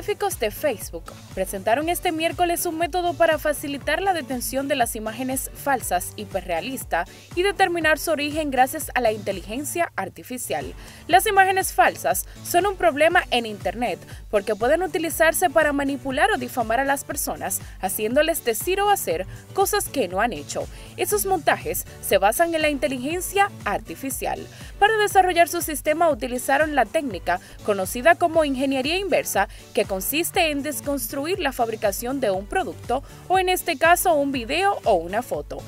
Científicos de Facebook presentaron este miércoles un método para facilitar la detención de las imágenes falsas hiperrealista y determinar su origen gracias a la inteligencia artificial. Las imágenes falsas son un problema en Internet porque pueden utilizarse para manipular o difamar a las personas, haciéndoles decir o hacer cosas que no han hecho. Esos montajes se basan en la inteligencia artificial. Para desarrollar su sistema utilizaron la técnica conocida como ingeniería inversa que consiste en desconstruir la fabricación de un producto o en este caso un video o una foto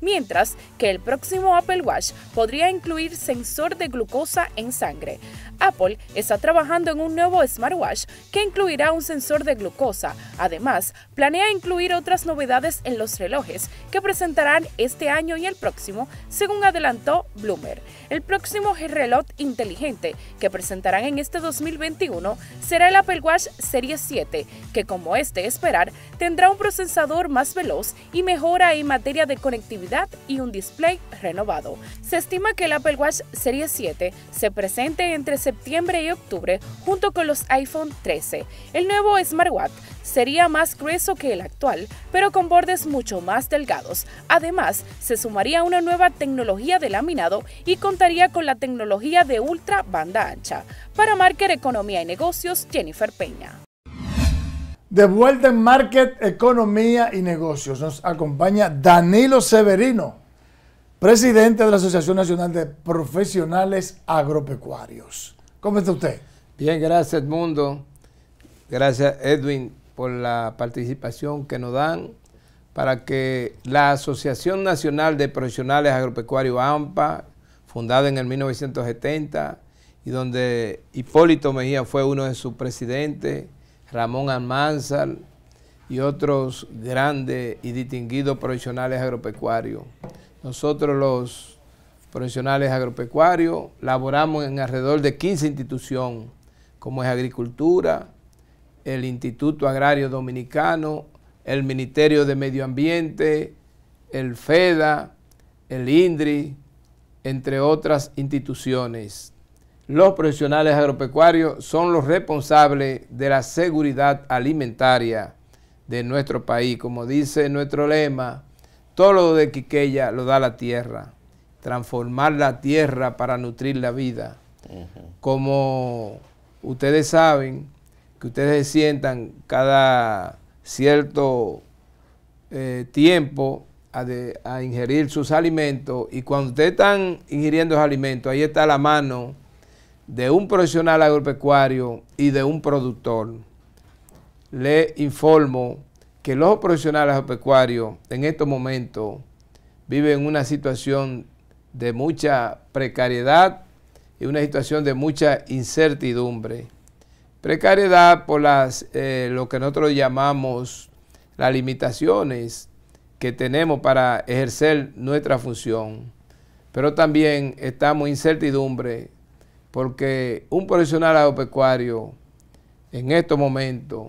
mientras que el próximo Apple Watch podría incluir sensor de glucosa en sangre. Apple está trabajando en un nuevo smartwatch que incluirá un sensor de glucosa. Además, planea incluir otras novedades en los relojes que presentarán este año y el próximo, según adelantó Bloomer. El próximo reloj inteligente que presentarán en este 2021 será el Apple Watch Series 7, que como es de esperar, tendrá un procesador más veloz y mejora en materia de conectividad y un display renovado. Se estima que el Apple Watch Series 7 se presente entre septiembre y octubre junto con los iPhone 13. El nuevo smartwatch sería más grueso que el actual, pero con bordes mucho más delgados. Además, se sumaría una nueva tecnología de laminado y contaría con la tecnología de ultra banda ancha. Para market Economía y Negocios, Jennifer Peña. De vuelta en Market, Economía y Negocios. Nos acompaña Danilo Severino, presidente de la Asociación Nacional de Profesionales Agropecuarios. ¿Cómo está usted? Bien, gracias Edmundo. Gracias Edwin por la participación que nos dan para que la Asociación Nacional de Profesionales Agropecuarios AMPA, fundada en el 1970, y donde Hipólito Mejía fue uno de sus presidentes, Ramón Almanzar y otros grandes y distinguidos profesionales agropecuarios. Nosotros los profesionales agropecuarios, laboramos en alrededor de 15 instituciones, como es Agricultura, el Instituto Agrario Dominicano, el Ministerio de Medio Ambiente, el FEDA, el INDRI, entre otras instituciones. Los profesionales agropecuarios son los responsables de la seguridad alimentaria de nuestro país. Como dice nuestro lema, todo lo de Quiqueya lo da la tierra transformar la tierra para nutrir la vida. Como ustedes saben, que ustedes se sientan cada cierto eh, tiempo a, ingerir sus alimentos y cuando ustedes están ingiriendo los alimentos, ahí está la mano de un profesional agropecuario y de un productor. Le informo que los profesionales agropecuarios en estos momentos viven una situación de mucha precariedad y una situación de mucha incertidumbre. Precariedad por las, eh, lo que nosotros llamamos las limitaciones que tenemos para ejercer nuestra función, pero también estamos incertidumbre porque un profesional agropecuario en estos momentos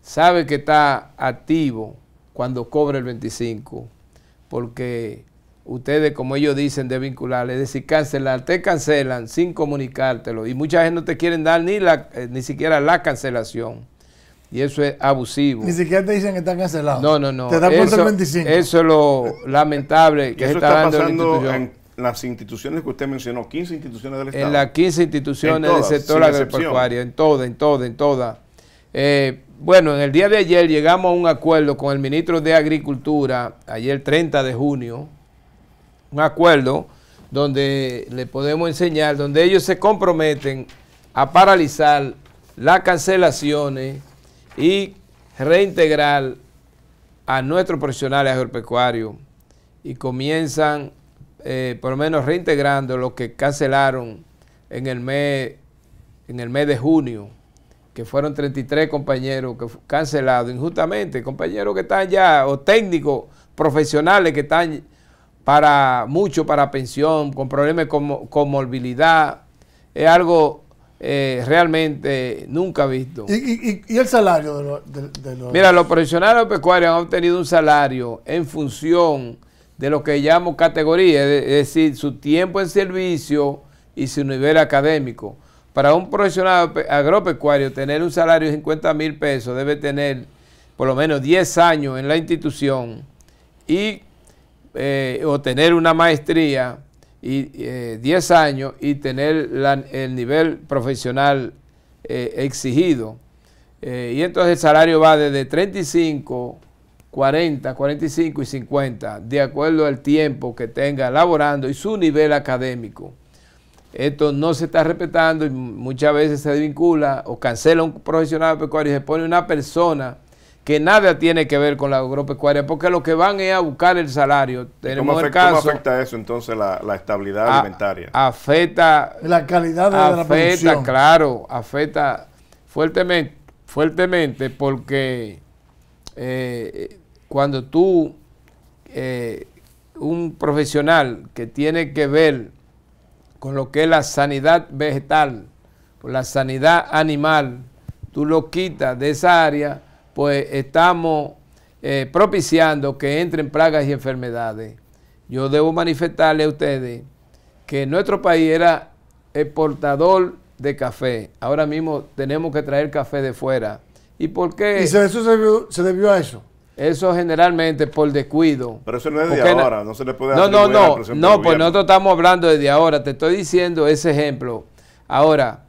sabe que está activo cuando cobra el 25, porque ustedes, como ellos dicen, de vincular, es decir, cancelar, te cancelan sin comunicártelo. Y mucha gente no te quieren dar ni, la, eh, ni siquiera la cancelación. Y eso es abusivo. Ni siquiera te dicen que están cancelados. No, no, no. eso, Eso es lo lamentable que está, pasando en las instituciones que usted mencionó, 15 instituciones del Estado. En las 15 instituciones del sector agropecuario, en todas, en todas, en todas. Eh, bueno, en el día de ayer llegamos a un acuerdo con el ministro de Agricultura, ayer 30 de junio, un acuerdo donde le podemos enseñar, donde ellos se comprometen a paralizar las cancelaciones y reintegrar a nuestros profesionales agropecuarios y comienzan eh, por lo menos reintegrando los que cancelaron en el mes, en el mes de junio, que fueron 33 compañeros que cancelados injustamente, compañeros que están ya, o técnicos profesionales que están para mucho para pensión, con problemas con movilidad, Es algo eh, realmente nunca visto. ¿Y, el salario de, los... Mira, los profesionales pecuarios han obtenido un salario en función de lo que llamo categoría, es decir, su tiempo en servicio y su nivel académico. Para un profesional agropecuario tener un salario de 50 mil pesos debe tener por lo menos 10 años en la institución y eh, o tener una maestría y 10 eh, años y tener el nivel profesional eh, exigido. y entonces el salario va desde 35, 40, 45 y 50, de acuerdo al tiempo que tenga laborando y su nivel académico. Esto no se está respetando y muchas veces se vincula o cancela un profesional pecuario y se pone una persona que nada tiene que ver con la agropecuaria, porque lo que van es a buscar el salario. Tenemos ¿Cómo, afecta, el caso, ¿Cómo afecta eso entonces la, estabilidad alimentaria? Afecta. La calidad de, la producción. Afecta, claro, afecta fuertemente, fuertemente porque eh, cuando tú, eh, un profesional que tiene que ver con lo que es la sanidad vegetal, con la sanidad animal, tú lo quitas de esa área pues estamos eh, propiciando que entren plagas y enfermedades. Yo debo manifestarle a ustedes que nuestro país era exportador de café. Ahora mismo tenemos que traer café de fuera. ¿Y por qué? ¿Y eso se debió, a eso? Eso generalmente por descuido. Pero eso no es de ahora, no se le puede No, no, no, no, pues nosotros estamos hablando desde ahora, te estoy diciendo ese ejemplo. Ahora,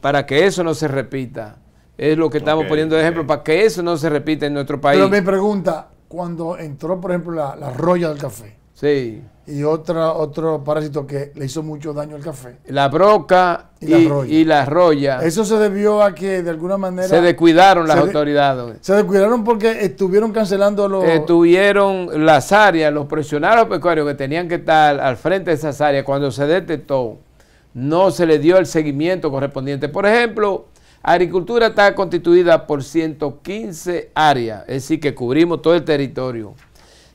para que eso no se repita, es lo que estamos poniendo de ejemplo para que eso no se repita en nuestro país. Pero me pregunta, cuando entró, por ejemplo, la, la roya del café. Sí. Y otra, otro parásito que le hizo mucho daño al café. La broca y, la, roya. Eso se debió a que de alguna manera... Se descuidaron las autoridades. Se descuidaron porque estuvieron cancelando los... Estuvieron las áreas, los presionados pecuarios que tenían que estar al frente de esas áreas. Cuando se detectó, no se le dio el seguimiento correspondiente. Por ejemplo, Agricultura está constituida por 115 áreas, es decir, que cubrimos todo el territorio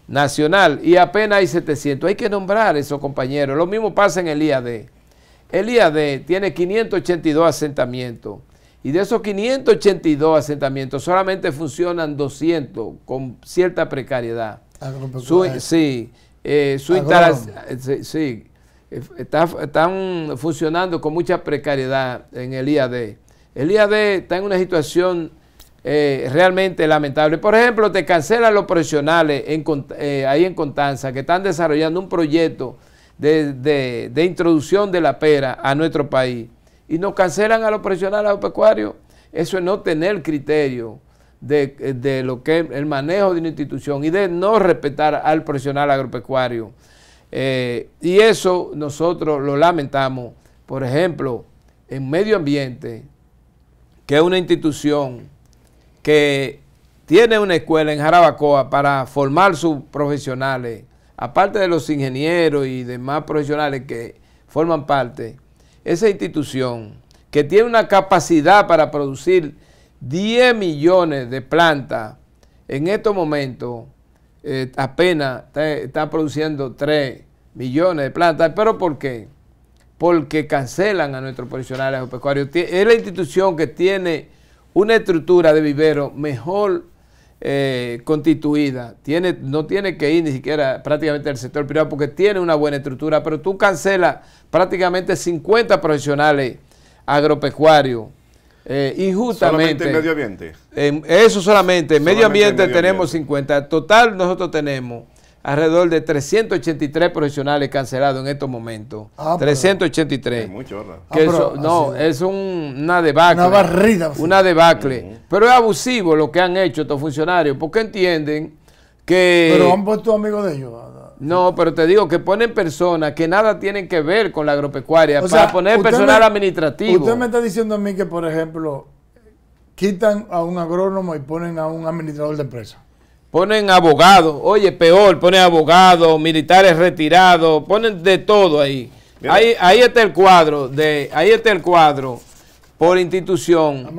nacional y apenas hay 700. Hay que nombrar eso, compañeros. Lo mismo pasa en el IAD. El IAD tiene 582 asentamientos y de esos 582 asentamientos solamente funcionan 200 con cierta precariedad. sí, eh, eh, están funcionando con mucha precariedad en el IAD. El IAD está en una situación eh, realmente lamentable. Por ejemplo, te cancelan los profesionales eh, ahí en Contanza que están desarrollando un proyecto de, introducción de la pera a nuestro país y nos cancelan a los profesionales agropecuarios. Eso es no tener criterio de, lo que el manejo de una institución y de no respetar al profesional agropecuario. Eh, y eso nosotros lo lamentamos. Por ejemplo, en medio ambiente que es una institución que tiene una escuela en Jarabacoa para formar sus profesionales, aparte de los ingenieros y demás profesionales que forman parte, esa institución que tiene una capacidad para producir 10 millones de plantas, en estos momentos eh, apenas está, está produciendo 3 millones de plantas. ¿Pero por qué? porque cancelan a nuestros profesionales agropecuarios. Es la institución que tiene una estructura de vivero mejor eh, constituida, tiene, no tiene que ir ni siquiera prácticamente al sector privado porque tiene una buena estructura, pero tú cancelas prácticamente 50 profesionales agropecuarios. Eh, injustamente. ¿Solamente medio ambiente? Em, eso solamente. En medio ambiente, tenemos 50. Total, nosotros tenemos alrededor de 383 profesionales cancelados en estos momentos. 383. Ah, mucho, ah, no, es, una debacle. Una barrida. Una debacle. Pero es abusivo lo que han hecho estos funcionarios, porque entienden que... Pero han puesto amigos de ellos. No, pero te digo que ponen personas que nada tienen que ver con la agropecuaria para poner personal administrativo. Usted me está diciendo a mí que, por ejemplo, quitan a un agrónomo y ponen a un administrador de empresa ponen abogados, oye, peor, ponen abogados, militares retirados, ponen de todo ahí. Ahí, está el cuadro, de, ahí está el cuadro por institución.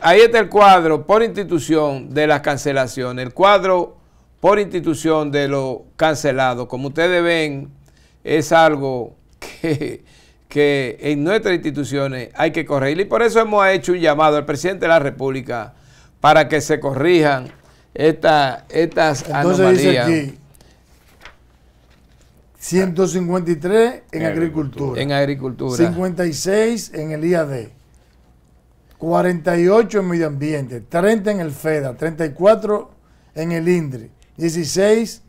ahí está el cuadro por institución de las cancelaciones, el cuadro por institución de los cancelados. Como ustedes ven, es algo que, que en nuestras instituciones hay que corregir. Y por eso hemos hecho un llamado al presidente de la República para que se corrijan estas anomalías. 153 en, agricultura. En agricultura. 56 en el IAD. 48 en medio ambiente. 30 en el FEDA. 34 en el INDRI. 16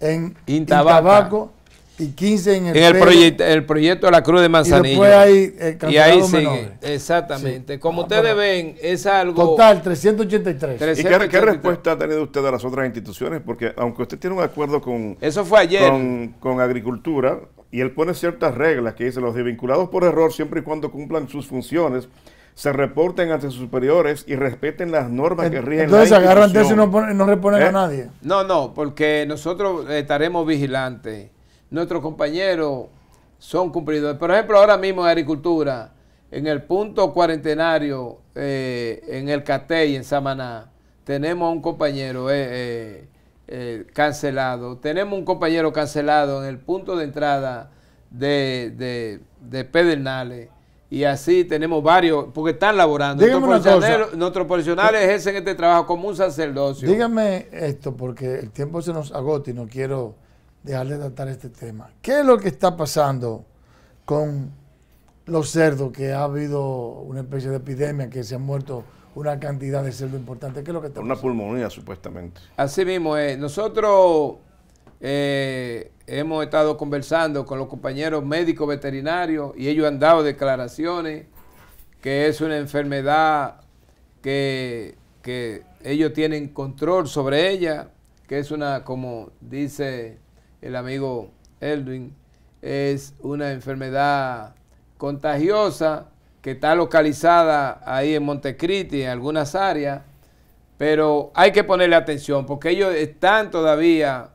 en tabaco y 15 en el, proyecto, el proyecto de la Cruz de Manzanillo. Y ahí exactamente. Como ah, ustedes ven, es algo... Total, 383. ¿Y qué, respuesta ha tenido usted a las otras instituciones? Porque aunque usted tiene un acuerdo con... Eso fue ayer. Con, Agricultura, y él pone ciertas reglas que dice, los desvinculados por error, siempre y cuando cumplan sus funciones, se reporten ante sus superiores y respeten las normas que rigen Entonces, agarran de eso y no, no reponen a ¿Eh? nadie. No, no, porque nosotros estaremos vigilantes nuestros compañeros son cumplidores. Por ejemplo, ahora mismo en agricultura, en el punto cuarentenario, eh, en el Catey, en Samaná, tenemos un compañero eh, eh, cancelado. Tenemos un compañero cancelado en el punto de entrada de, Pedernales. Y así tenemos varios, porque están laborando. nuestros, profesionales, nuestros profesionales ejercen este trabajo como un sacerdocio. Dígame esto, porque el tiempo se nos agota y no quiero de tratar este tema. ¿Qué es lo que está pasando con los cerdos? Que ha habido una especie de epidemia, que se han muerto una cantidad de cerdos importante. ¿Qué es lo que está Una pulmonía, supuestamente. Así mismo eh, Nosotros eh, hemos estado conversando con los compañeros médicos veterinarios y ellos han dado declaraciones que es una enfermedad que, que ellos tienen control sobre ella, que es una, como dice el amigo Elwin, es una enfermedad contagiosa que está localizada ahí en Montecristi, en algunas áreas, pero hay que ponerle atención porque ellos están todavía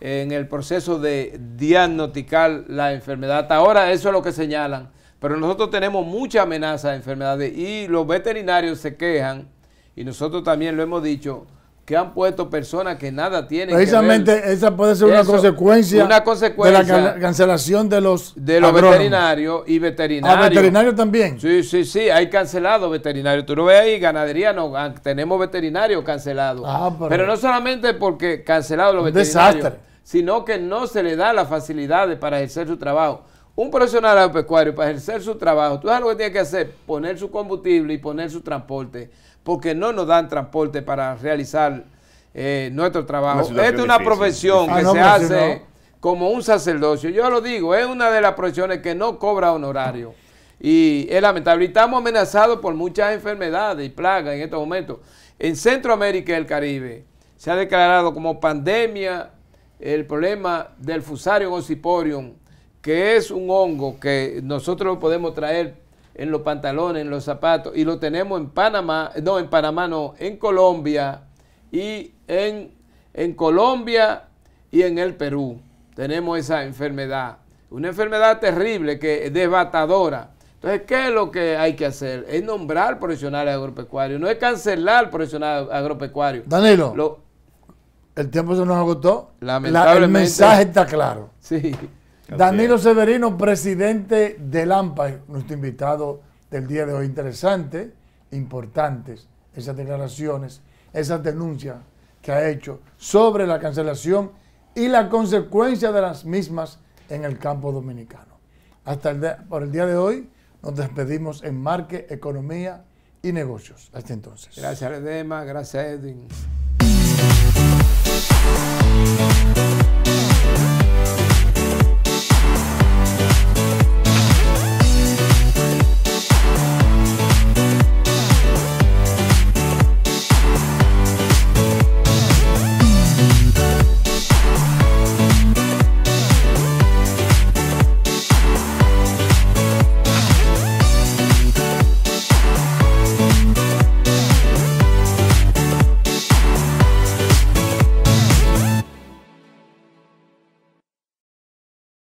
en el proceso de diagnosticar la enfermedad. ahora eso es lo que señalan, pero nosotros tenemos mucha amenaza de enfermedades y los veterinarios se quejan, y nosotros también lo hemos dicho, que han puesto personas que nada tienen. Precisamente esa puede ser una, consecuencia de la cancelación de los de los veterinarios y veterinarios. Ah, veterinarios también. Sí, sí, sí, hay cancelado veterinarios. Tú lo ves ahí, ganadería no, ah, tenemos veterinarios cancelados. Ah, pero, no solamente porque cancelados los veterinarios, desastre. sino que no se le da las facilidades para ejercer su trabajo. Un profesional agropecuario para ejercer su trabajo, tú sabes lo que tiene que hacer, poner su combustible y poner su transporte porque no nos dan transporte para realizar eh, nuestro trabajo. Esta es una profesión ah, que se hace como un sacerdocio. Yo lo digo, es una de las profesiones que no cobra honorario. Y es lamentable. estamos amenazados por muchas enfermedades y plagas en estos momentos. En Centroamérica y el Caribe se ha declarado como pandemia el problema del Fusarium ociporium, que es un hongo que nosotros podemos traer en los pantalones, en los zapatos, y lo tenemos en Panamá, no, en Panamá no, en Colombia y en, Colombia y en el Perú. Tenemos esa enfermedad, una enfermedad terrible, que es devastadora. Entonces, ¿qué es lo que hay que hacer? Es nombrar profesionales agropecuarios, no es cancelar profesionales agropecuarios. Danilo, el tiempo se nos agotó. el mensaje está claro. Sí. Danilo Severino, presidente de AMPA, nuestro invitado del día de hoy. Interesante, importantes esas declaraciones, esas denuncias que ha hecho sobre la cancelación y la consecuencia de las mismas en el campo dominicano. Hasta el por el día de hoy nos despedimos en Marque, Economía y Negocios. Hasta entonces. Gracias, Redema. Gracias, Edwin.